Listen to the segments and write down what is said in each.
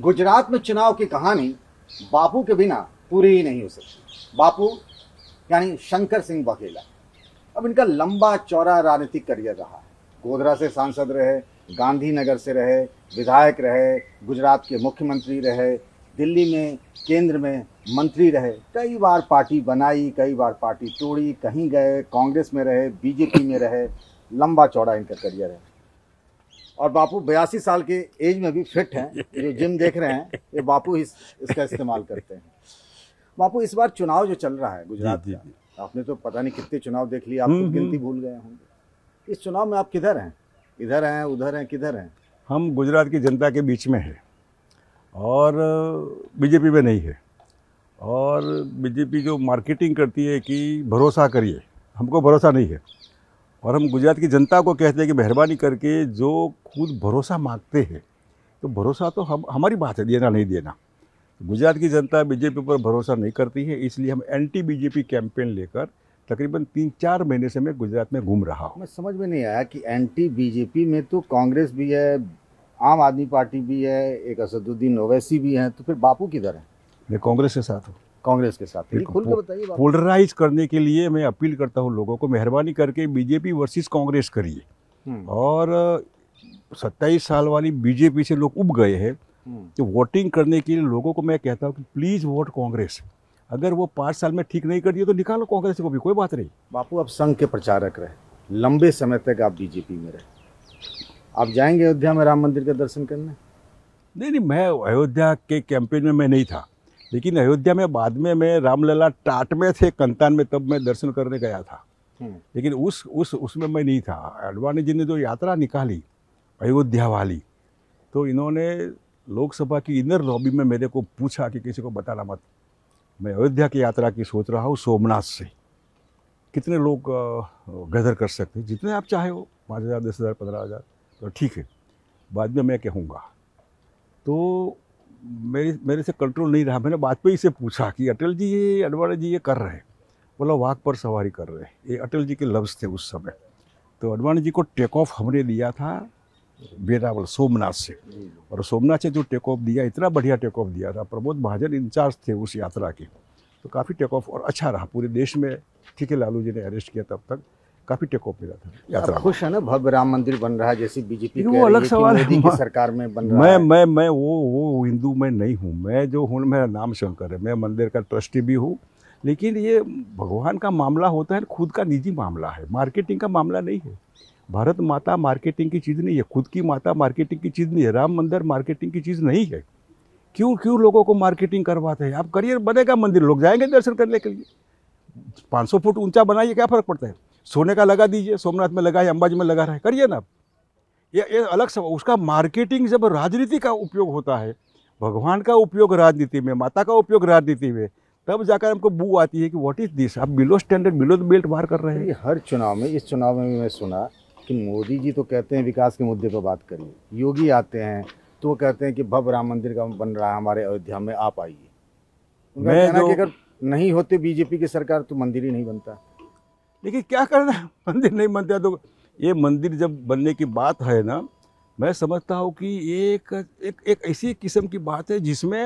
गुजरात में चुनाव की कहानी बापू के बिना पूरी ही नहीं हो सकती बापू यानी शंकर सिंह बघेला अब इनका लंबा चौड़ा राजनीतिक करियर रहा है गोधरा से सांसद रहे गांधीनगर से रहे विधायक रहे गुजरात के मुख्यमंत्री रहे दिल्ली में केंद्र में मंत्री रहे कई बार पार्टी बनाई कई बार पार्टी तोड़ी कहीं गए कांग्रेस में रहे बीजेपी में रहे लंबा चौड़ा इनका करियर है और बापू बयासी साल के एज में भी फिट हैं जो जिम देख रहे हैं ये बापू इस, इसका इस्तेमाल करते हैं बापू इस बार चुनाव जो चल रहा है गुजरात का आपने तो पता नहीं कितने चुनाव देख लिए आप हम्म, तो गिनती हम्म। भूल गए होंगे इस चुनाव में आप किधर हैं इधर हैं उधर हैं किधर हैं हम गुजरात की जनता के बीच में हैं और बीजेपी में नहीं है और बीजेपी जो मार्केटिंग करती है कि भरोसा करिए हमको भरोसा नहीं है और हम गुजरात की जनता को कहते हैं कि मेहरबानी करके जो खुद भरोसा मांगते हैं तो भरोसा तो हम हमारी बात है देना नहीं देना गुजरात की जनता बीजेपी पर भरोसा नहीं करती है इसलिए हम एंटी बीजेपी कैंपेन लेकर तकरीबन तीन चार महीने से मैं गुजरात में घूम रहा हूँ मैं समझ में नहीं आया कि एंटी बीजेपी में तो कांग्रेस भी है आम आदमी पार्टी भी है एक असदुद्दीन ओवैसी भी हैं तो फिर बापू किधर है मैं कांग्रेस के साथ हूँ कांग्रेस के साथ पोलराइज करने के लिए मैं अपील करता हूँ लोगों को मेहरबानी करके बीजेपी वर्सेस कांग्रेस करिए हम्म। और सत्ताईस साल वाली बीजेपी से लोग उब गए हैं हम्म। तो वोटिंग करने के लिए लोगों को मैं कहता हूँ कि प्लीज़ वोट कांग्रेस अगर वो पाँच साल में ठीक नहीं कर दिए तो निकालो कांग्रेस को भी कोई बात नहीं बापू आप संघ के प्रचारक रहे लंबे समय तक आप बीजेपी में रहे आप जाएंगे अयोध्या में राम मंदिर के दर्शन करने नहीं नहीं मैं अयोध्या के कैंपेन में मैं नहीं था लेकिन अयोध्या में बाद में मैं रामलला टाट में थे कंतान में तब मैं दर्शन करने गया था हम्म। लेकिन उस उस उसमें मैं नहीं था अडवाणी जी ने जो यात्रा निकाली अयोध्या वाली तो इन्होंने लोकसभा की इनर लॉबी में मेरे को पूछा कि किसी को बताना मत मैं अयोध्या की यात्रा की सोच रहा हूँ सोमनाथ से कितने लोग गदर कर सकते जितने आप चाहे हो पाँच हज़ार दस हज़ार पंद्रह हज़ार तो ठीक है बाद में मैं कहूँगा तो मेरे मेरे से कंट्रोल नहीं रहा मैंने वाजपेयी से पूछा कि अटल जी ये अडवाणी जी ये कर रहे हैं बोला वाक पर सवारी कर रहे हैं ये अटल जी के लफ्ज़ थे उस समय तो अडवाणी जी को टेक ऑफ हमने दिया था बेरावल सोमनाथ से और सोमनाथ से जो टेक ऑफ दिया इतना बढ़िया टेक ऑफ दिया था प्रमोद महाजन इंचार्ज थे उस यात्रा के तो काफ़ी टेक ऑफ और अच्छा रहा पूरे देश में ठीक है लालू जी ने अरेस्ट किया तब तक काफी टेक ऑफ मिला था यात्रा खुश है ना भव्य राम मंदिर बन रहा है जैसे बीजेपी वो अलग सवाल मोदी की सरकार में बन रहा मैं है। मैं मैं वो वो हिंदू मैं नहीं हूँ मैं जो हूँ मेरा नाम शंकर है मैं मंदिर का ट्रस्टी भी हूँ लेकिन ये भगवान का मामला होता है खुद का निजी मामला है मार्केटिंग का मामला नहीं है भारत माता मार्केटिंग की चीज़ नहीं है खुद की माता मार्केटिंग की चीज़ नहीं है राम मंदिर मार्केटिंग की चीज़ नहीं है क्यों क्यों लोगों को मार्केटिंग करवाते हैं आप करियर बनेगा मंदिर लोग जाएंगे दर्शन करने के लिए 500 फुट ऊंचा बनाइए क्या फ़र्क पड़ता है सोने का लगा दीजिए सोमनाथ में लगा है अंबाजी में लगा रहा है करिए ना ये ये अलग सब उसका मार्केटिंग जब राजनीति का उपयोग होता है भगवान का उपयोग राजनीति में माता का उपयोग राजनीति में तब जाकर हमको बू आती है कि व्हाट इज़ दिस आप below standard below the belt मार कर रहे हैं हर चुनाव में इस चुनाव में भी मैं सुना कि मोदी जी तो कहते हैं विकास के मुद्दे पर बात करिए योगी आते हैं तो वो कहते हैं कि भव्य राम मंदिर का बन रहा है हमारे अयोध्या में आप आइए मैं कि अगर नहीं होते बीजेपी की सरकार तो मंदिर ही नहीं बनता लेकिन क्या करना है मंदिर नहीं बनते तो ये मंदिर जब बनने की बात है ना मैं समझता हूँ कि एक एक एक ऐसी किस्म की बात है जिसमें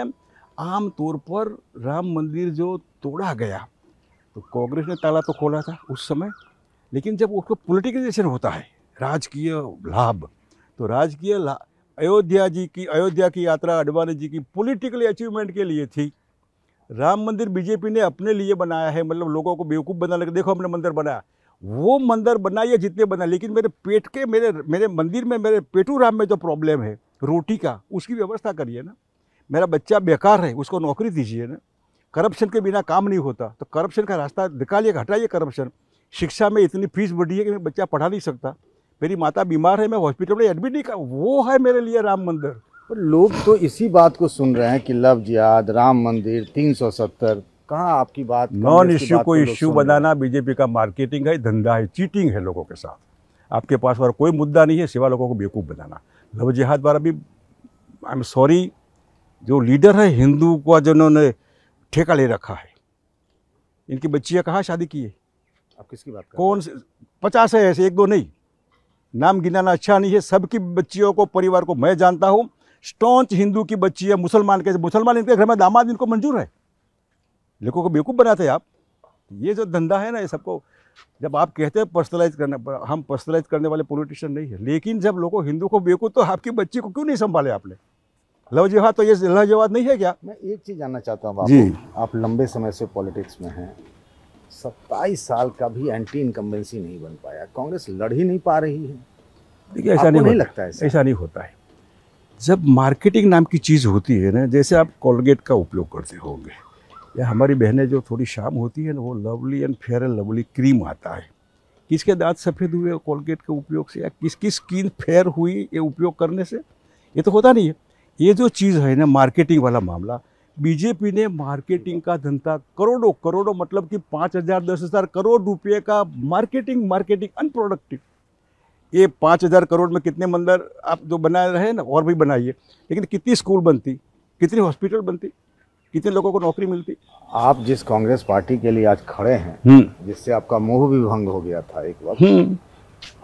आम तौर पर राम मंदिर जो तोड़ा गया तो कांग्रेस ने ताला तो खोला था उस समय लेकिन जब उसको पोलिटिकलाइजेशन होता है राजकीय लाभ तो राजकीय लाभ अयोध्या जी की अयोध्या की यात्रा अडवाणी जी की पोलिटिकल अचीवमेंट के लिए थी राम मंदिर बीजेपी ने अपने लिए बनाया है मतलब लोगों को बेवकूफ़ बना लगे देखो हमने मंदिर बनाया वो मंदिर बना या जितने बना लेकिन मेरे पेट के मेरे मेरे मंदिर में मेरे पेटू राम में जो प्रॉब्लम है रोटी का उसकी व्यवस्था करिए ना मेरा बच्चा बेकार है उसको नौकरी दीजिए ना करप्शन के बिना काम नहीं होता तो करप्शन का रास्ता निकालिए हटाइए करप्शन शिक्षा में इतनी फीस बढ़ी है कि मैं बच्चा पढ़ा नहीं सकता मेरी माता बीमार है मैं हॉस्पिटल में एडमिट नहीं कर वो है मेरे लिए राम मंदिर पर लोग तो इसी बात को सुन रहे हैं कि लव जियाद राम मंदिर 370 कहाँ आपकी बात नॉन इश्यू को इश्यू बनाना बीजेपी का मार्केटिंग है धंधा है चीटिंग है लोगों के साथ आपके पास और कोई मुद्दा नहीं है सिवा लोगों को बेवकूफ़ बनाना लव जिहाद द्वारा भी आई एम सॉरी जो लीडर है हिंदू को जिन्होंने ठेका ले रखा है इनकी बच्चियाँ कहाँ शादी की है आप किसकी बात कौन से पचास है ऐसे एक दो नहीं नाम गिनाना अच्छा नहीं है सबकी बच्चियों को परिवार को मैं जानता हूँ स्टॉन्च हिंदू की बच्ची है मुसलमान कैसे मुसलमान इनके घर में दामाद इनको मंजूर है लोगों को बेवकूफ़ बनाते हैं आप ये जो धंधा है ना ये सबको जब आप कहते हैं पर्सनलाइज करने हम पर्सनलाइज करने वाले पॉलिटिशियन नहीं है लेकिन जब लोगों हिंदू को बेवकूफ़ तो आपकी बच्ची को क्यों नहीं संभाले आपने लव जिहाद तो ये लव जिहाद नहीं है क्या मैं एक चीज़ जानना चाहता हूँ जी आप लंबे समय से पॉलिटिक्स में हैं सत्ताईस साल का भी एंटी इनकम्बेंसी नहीं बन पाया कांग्रेस लड़ ही नहीं पा रही है देखिए ऐसा नहीं, नहीं लगता है ऐसा नहीं होता है जब मार्केटिंग नाम की चीज़ होती है ना जैसे आप कोलगेट का उपयोग करते होंगे या हमारी बहनें जो थोड़ी शाम होती है ना वो Lovely and Fair and Lovely cream आता है किसके दांत सफ़ेद हुए कोलगेट के उपयोग से या किसकी स्किन फेयर हुई ये उपयोग करने से ये तो होता नहीं है ये जो चीज़ है ना मार्केटिंग वाला मामला बीजेपी ने मार्केटिंग का धंधा करोड़ों करोड़ों मतलब कि पाँच हज़ार दस हज़ार करोड़ रुपये का मार्केटिंग मार्केटिंग अनप्रोडक्टिव ये पाँच हज़ार करोड़ में कितने मंदिर आप जो बना रहे हैं ना और भी बनाइए लेकिन कितनी स्कूल बनती कितनी हॉस्पिटल बनती कितने लोगों को नौकरी मिलती आप जिस कांग्रेस पार्टी के लिए आज खड़े हैं हम्म। जिससे आपका मोह भी भंग हो गया था एक वक्त हम्म।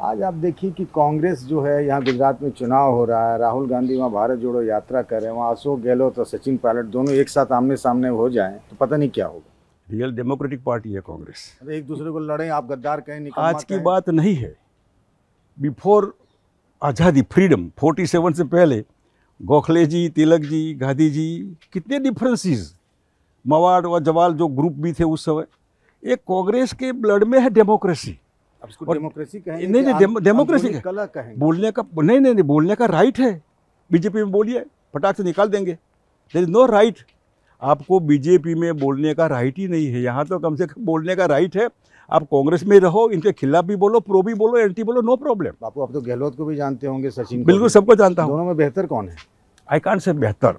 आज आप देखिए कि कांग्रेस जो है यहाँ गुजरात में चुनाव हो रहा है राहुल गांधी वहाँ भारत जोड़ो यात्रा कर रहे हैं वहाँ अशोक गहलोत और सचिन पायलट दोनों एक साथ आमने सामने हो जाएं तो पता नहीं क्या होगा रियल डेमोक्रेटिक पार्टी है कांग्रेस एक दूसरे को लड़े आप गद्दार कहें आज की बात नहीं है बिफोर आज़ादी फ्रीडम 47 से पहले गोखले जी तिलक जी गांधी जी कितने डिफरेंसेस मवाड़ व जवाल जो ग्रुप भी थे उस समय एक कांग्रेस के ब्लड में है डेमोक्रेसी डेमोक्रेसी कहेंगे नहीं नहीं डेमोक्रेसी कला कहें बोलने का नहीं नहीं नहीं बोलने का राइट है बीजेपी में बोलिए फटाक से निकाल देंगे देर इज नो राइट आपको बीजेपी में बोलने का राइट ही नहीं है यहाँ तो कम से कम बोलने का राइट है आप कांग्रेस में रहो इनके खिलाफ भी बोलो प्रो भी बोलो एंटी बोलो नो प्रॉब्लम बापू आप तो गहलोत को भी जानते होंगे सचिन बिल्कुल सबको जानता हूँ दोनों में बेहतर कौन है आई कान से बेहतर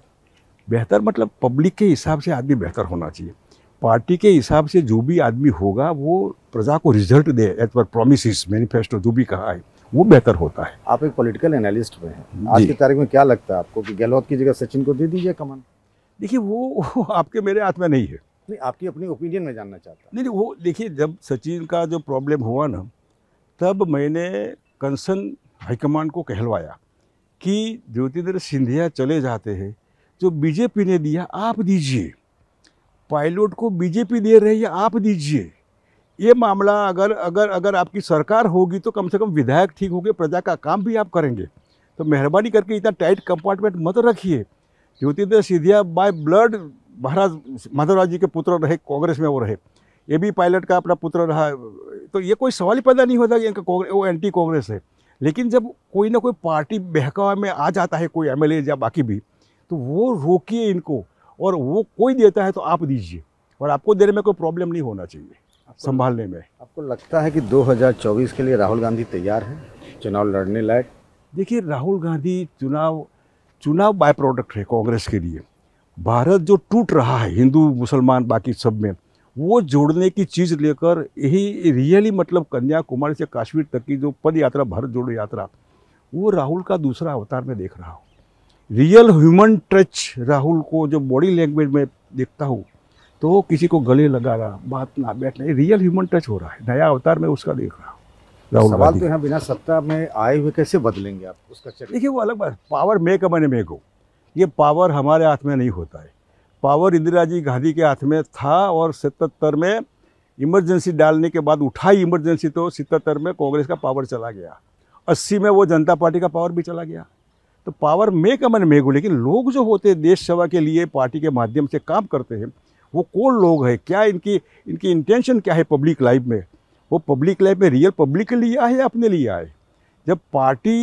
बेहतर मतलब पब्लिक के हिसाब से आदमी बेहतर होना चाहिए पार्टी के हिसाब से जो भी आदमी होगा वो प्रजा को रिजल्ट दे एज पर प्रोमिस मैनिफेस्टो जो भी कहा है वो बेहतर होता है आप एक पॉलिटिकल एनालिस्ट में हैं आज की तारीख में क्या लगता है आपको कि गहलोत की जगह सचिन को दे दीजिए कमान देखिए वो, वो आपके मेरे हाथ में नहीं है नहीं आपकी अपनी ओपिनियन में जानना चाहता नहीं नहीं वो देखिए जब सचिन का जो प्रॉब्लम हुआ ना तब मैंने कंसर्न हाईकमांड को कहलवाया कि ज्योतिंदर सिंधिया चले जाते हैं जो बीजेपी ने दिया आप दीजिए पायलट को बीजेपी दे रही है आप दीजिए ये मामला अगर अगर अगर आपकी सरकार होगी तो कम से कम विधायक ठीक होंगे प्रजा का काम भी आप करेंगे तो मेहरबानी करके इतना टाइट कंपार्टमेंट मत रखिए ज्योतिंदर सिंधिया बाय ब्लड महाराज माधवराज जी के पुत्र रहे कांग्रेस में वो रहे ए बी पायलट का अपना पुत्र रहा तो ये कोई सवाल ही पैदा नहीं होता कि इनका वो एंटी कांग्रेस है लेकिन जब कोई ना कोई पार्टी बहकावा में आ जाता है कोई एम या बाकी भी तो वो रोकिए इनको और वो कोई देता है तो आप दीजिए और आपको देने में कोई प्रॉब्लम नहीं होना चाहिए संभालने में आपको लगता है कि 2024 के लिए राहुल गांधी तैयार हैं चुनाव लड़ने लायक देखिए राहुल गांधी चुनाव चुनाव बाय प्रोडक्ट है कांग्रेस के लिए भारत जो टूट रहा है हिंदू मुसलमान बाकी सब में वो जोड़ने की चीज़ लेकर यही रियली मतलब कन्याकुमारी से काश्मीर तक की जो पद यात्रा भारत जोड़ो यात्रा वो राहुल का दूसरा अवतार में देख रहा हूँ रियल ह्यूमन टच राहुल को जो बॉडी लैंग्वेज में देखता हूँ तो किसी को गले लगा रहा बात ना बैठना रियल ह्यूमन टच हो रहा है नया अवतार में उसका देख रहा हूँ राहुल सवाल तो यहाँ बिना सत्ता में आए हुए कैसे बदलेंगे आप उसका देखिए वो अलग बात पावर मे कमाने में गो ये पावर हमारे हाथ में नहीं होता है पावर इंदिरा जी गांधी के हाथ में था और सतहत्तर में इमरजेंसी डालने के बाद उठाई इमरजेंसी तो सतहत्तर में कांग्रेस का पावर चला गया अस्सी में वो जनता पार्टी का पावर भी चला गया तो पावर में कमन में गू लेकिन लोग जो होते हैं देश सेवा के लिए पार्टी के माध्यम से काम करते हैं वो कौन लोग हैं क्या इनकी इनकी इंटेंशन क्या है पब्लिक लाइफ में वो पब्लिक लाइफ में रियल पब्लिक के लिए आए या अपने लिए आए जब पार्टी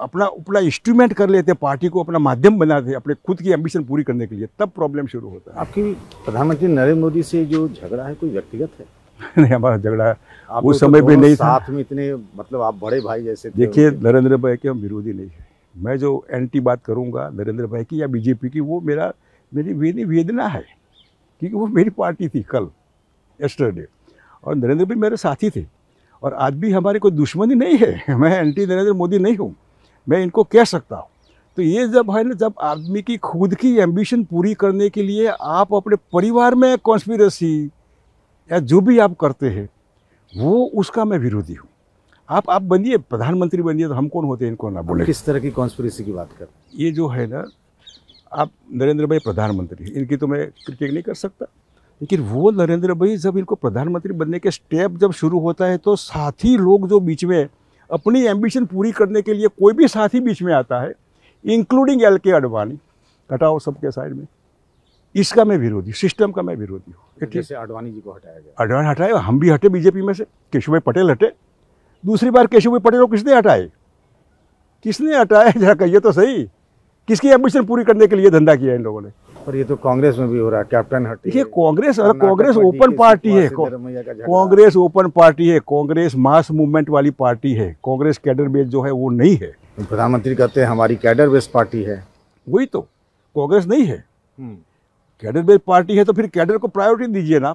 अपना अपना इंस्ट्रूमेंट कर लेते हैं पार्टी को अपना माध्यम बनाते दे अपने खुद की एम्बिशन पूरी करने के लिए तब प्रॉब्लम शुरू होता है आपकी प्रधानमंत्री नरेंद्र मोदी से जो झगड़ा है कोई व्यक्तिगत है नहीं हमारा झगड़ा उस तो समय भी नहीं साथ में इतने मतलब आप बड़े भाई जैसे देखिए नरेंद्र भाई के हम विरोधी नहीं है मैं जो एंटी बात करूँगा नरेंद्र भाई की या बीजेपी की वो मेरा मेरी वेदना है क्योंकि वो मेरी पार्टी थी कल एस्टरडे और नरेंद्र भाई मेरे साथी थे और आज भी हमारे कोई दुश्मनी नहीं है मैं एंटी नरेंद्र मोदी नहीं हूँ मैं इनको कह सकता हूँ तो ये जब है ना जब आदमी की खुद की एम्बिशन पूरी करने के लिए आप अपने परिवार में कॉन्स्पिरसी या जो भी आप करते हैं वो उसका मैं विरोधी हूँ आप आप बनिए प्रधानमंत्री बनिए तो हम कौन होते हैं इनको ना बोले किस तरह की कॉन्स्परेसी की बात कर ये जो है ना आप नरेंद्र भाई प्रधानमंत्री इनकी तो मैं क्रिटिक नहीं कर सकता लेकिन वो नरेंद्र भाई जब इनको प्रधानमंत्री बनने के स्टेप जब शुरू होता है तो साथ ही लोग जो बीच में अपनी एम्बिशन पूरी करने के लिए कोई भी साथी बीच में आता है इंक्लूडिंग एल के अडवाणी हटाओ सबके साइड में इसका मैं विरोधी सिस्टम का मैं विरोधी हूँ जैसे अडवाणी जी को हटाया गया अडवाणी हटाए हम भी हटे बीजेपी में से केशव भाई पटेल हटे दूसरी बार केशव भाई पटेल को किसने हटाए किसने हटाया जरा कहिए तो सही किसकी एम्बिशन पूरी करने के लिए धंधा किया इन लोगों ने पर ये तो कांग्रेस में भी हो रहा है कैप्टन हट ये कांग्रेस अरे कांग्रेस ओपन पार्टी है कांग्रेस ओपन पार्टी है कांग्रेस मास मूवमेंट वाली पार्टी है कांग्रेस कैडर बेस जो है वो नहीं है प्रधानमंत्री कहते हैं हमारी कैडर बेस पार्टी है वही तो कांग्रेस नहीं है हम्म। कैडर बेस पार्टी है तो फिर कैडर को प्रायोरिटी दीजिए ना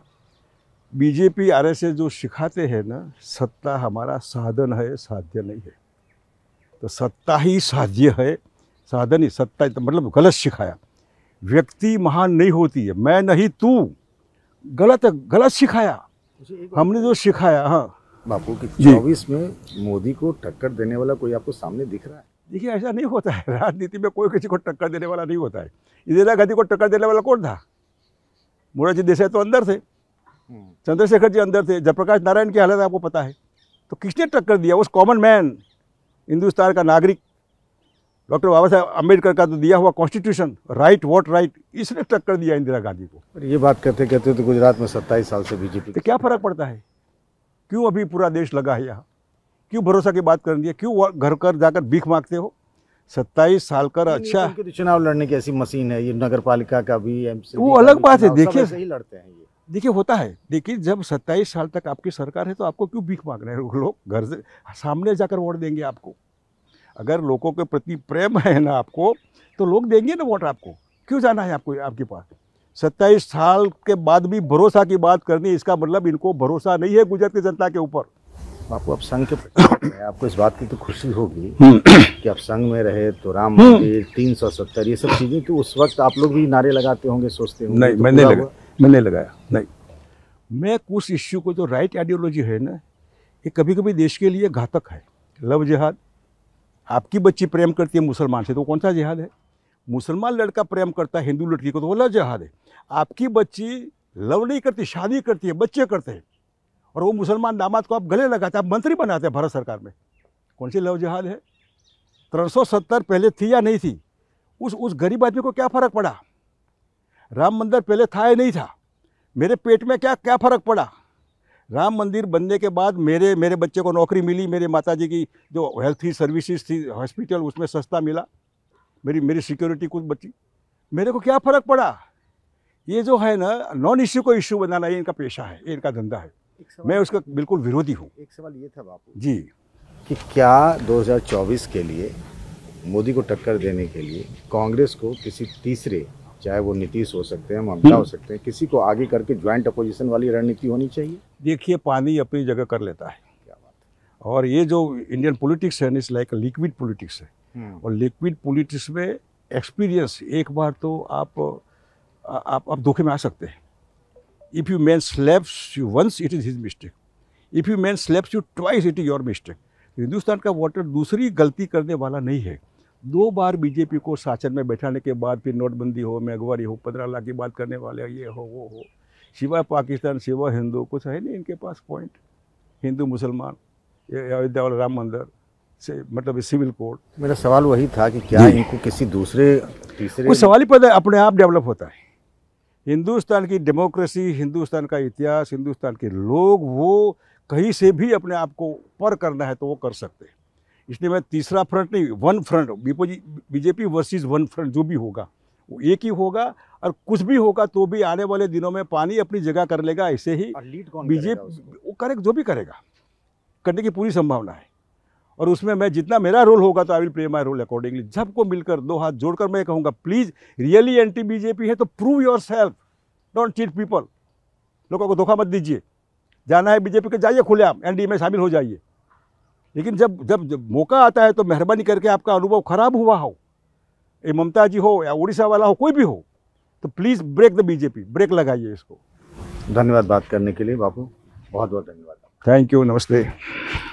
बीजेपी आर जो सिखाते हैं ना सत्ता हमारा साधन है साध्य नहीं है तो सत्ता ही साध्य है साधन ही सत्ता तो मतलब गलत सिखाया व्यक्ति महान नहीं होती है मैं नहीं तू गलत गलत सिखाया हमने जो सिखाया हाँ बापू की चौबीस में मोदी को टक्कर देने वाला कोई आपको सामने दिख रहा है देखिए ऐसा नहीं होता है राजनीति में कोई किसी को टक्कर देने वाला नहीं होता है इंदिरा गांधी को टक्कर देने वाला कौन था मोरारजी देसाई तो अंदर थे हम्म। चंद्रशेखर जी अंदर थे जयप्रकाश नारायण की हालत आपको पता है तो किसने टक्कर दिया उस कॉमन मैन हिंदुस्तान का नागरिक डॉक्टर बाबा साहेब अम्बेडकर का तो दिया हुआ कॉन्स्टिट्यूशन राइट वोट राइट इसने टक्कर दिया इंदिरा गांधी को पर ये बात कहते कहते तो गुजरात में सत्ताईस साल से बीजेपी तो क्या फ़र्क पड़ता है क्यों अभी पूरा देश लगा है यहाँ क्यों भरोसा की बात कर दिया क्यों घर कर जाकर भीख मांगते हो सत्ताईस साल कर अच्छा तो चुनाव लड़ने की ऐसी मशीन है ये नगर पालिका का भी वो अलग बात है देखिए सही लड़ते हैं ये देखिए होता है देखिए जब सत्ताईस साल तक आपकी सरकार है तो आपको क्यों भीख मांग रहे हैं लोग घर से सामने जाकर वोट देंगे आपको अगर लोगों के प्रति प्रेम है ना आपको तो लोग देंगे ना वोट आपको क्यों जाना है आपको आपके पास सत्ताईस साल के बाद भी भरोसा की बात करनी इसका मतलब इनको भरोसा नहीं है गुजरात की जनता के ऊपर आपको अब संघ के आपको इस बात की तो खुशी होगी हम्म। कि आप संघ में रहे तो राम हम्म। मंदिर तीन सौ सत्तर ये सब चीज़ें तो उस वक्त आप लोग भी नारे लगाते होंगे सोचते होंगे नहीं तो मैंने लगा मैंने लगाया नहीं मैं कुछ इश्यू को जो राइट आइडियोलॉजी है ना ये कभी कभी देश के लिए घातक है लव जिहाद आपकी बच्ची प्रेम करती है मुसलमान से तो कौन सा जिहाद है मुसलमान लड़का प्रेम करता है हिंदू लड़की को तो वो लव जिहाद है आपकी बच्ची लव नहीं करती शादी करती है बच्चे करते हैं और वो मुसलमान दामाद को आप गले लगाते हैं आप मंत्री बनाते हैं भारत सरकार में कौन सी लव जिहाद है सत्तर पहले थी या नहीं थी उस उस गरीब आदमी को क्या फ़र्क पड़ा राम मंदिर पहले था या नहीं था मेरे पेट में क्या क्या फ़र्क पड़ा राम मंदिर बनने के बाद मेरे मेरे बच्चे को नौकरी मिली मेरे माता जी की जो हेल्थ थी सर्विसेज थी हॉस्पिटल उसमें सस्ता मिला मेरी मेरी सिक्योरिटी कुछ बची मेरे को क्या फ़र्क पड़ा ये जो है ना नॉन इश्यू को इश्यू बनाना ये इनका पेशा है ये इनका धंधा है मैं उसका बिल्कुल विरोधी हूँ एक सवाल ये था बापू जी कि क्या 2024 के लिए मोदी को टक्कर देने के लिए कांग्रेस को किसी तीसरे चाहे वो नीतीश हो सकते हैं ममता हो हम्म। सकते हैं किसी को आगे करके ज्वाइंट अपोजिशन वाली रणनीति होनी चाहिए देखिए पानी अपनी जगह कर लेता है क्या बात है और ये जो इंडियन पॉलिटिक्स है इस लाइक लिक्विड पॉलिटिक्स है हम्म। और लिक्विड पॉलिटिक्स में एक्सपीरियंस एक बार तो आप आप आप धोखे में आ सकते हैं if you man slaps you once it is his mistake if you man slaps you twice it is your mistake Hindustan का वोटर दूसरी गलती करने वाला नहीं है दो बार बीजेपी को शासन में बैठाने के बाद फिर नोटबंदी हो मेघवारी हो पंद्रह लाख की बात करने वाले ये हो वो हो सिवा पाकिस्तान सिवा हिंदू कुछ है नहीं इनके पास पॉइंट हिंदू मुसलमान अयोध्या वाला राम मंदिर से मतलब सिविल कोड मेरा सवाल वही था कि क्या इनको किसी दूसरे तीसरे वो सवाल ही पता अपने आप डेवलप होता है हिंदुस्तान की डेमोक्रेसी हिंदुस्तान का इतिहास हिंदुस्तान के लोग वो कहीं से भी अपने आप को पर करना है तो वो कर सकते हैं इसलिए मैं तीसरा फ्रंट नहीं one front BJP versus one front जो भी होगा वो एक ही होगा और कुछ भी होगा तो भी आने वाले दिनों में पानी अपनी जगह कर लेगा ऐसे ही बीजेपी वो करेगा जो भी करेगा करने की पूरी संभावना है और उसमें मैं जितना मेरा रोल होगा तो I will play my role accordingly जब को मिलकर दो हाथ जोड़कर मैं कहूँगा प्लीज़ रियली एंटी बीजेपी है तो prove yourself don't cheat people लोगों को धोखा मत दीजिए जाना है बीजेपी के जाइए खुले आप एनडीए में शामिल हो जाइए लेकिन जब जब जब मौका आता है तो मेहरबानी करके आपका अनुभव खराब हुआ हो ये ममता जी हो या उड़ीसा वाला हो कोई भी हो तो please break the BJP break लगाइए इसको धन्यवाद बात करने के लिए बापू बहुत बहुत धन्यवाद थैंक यू नमस्ते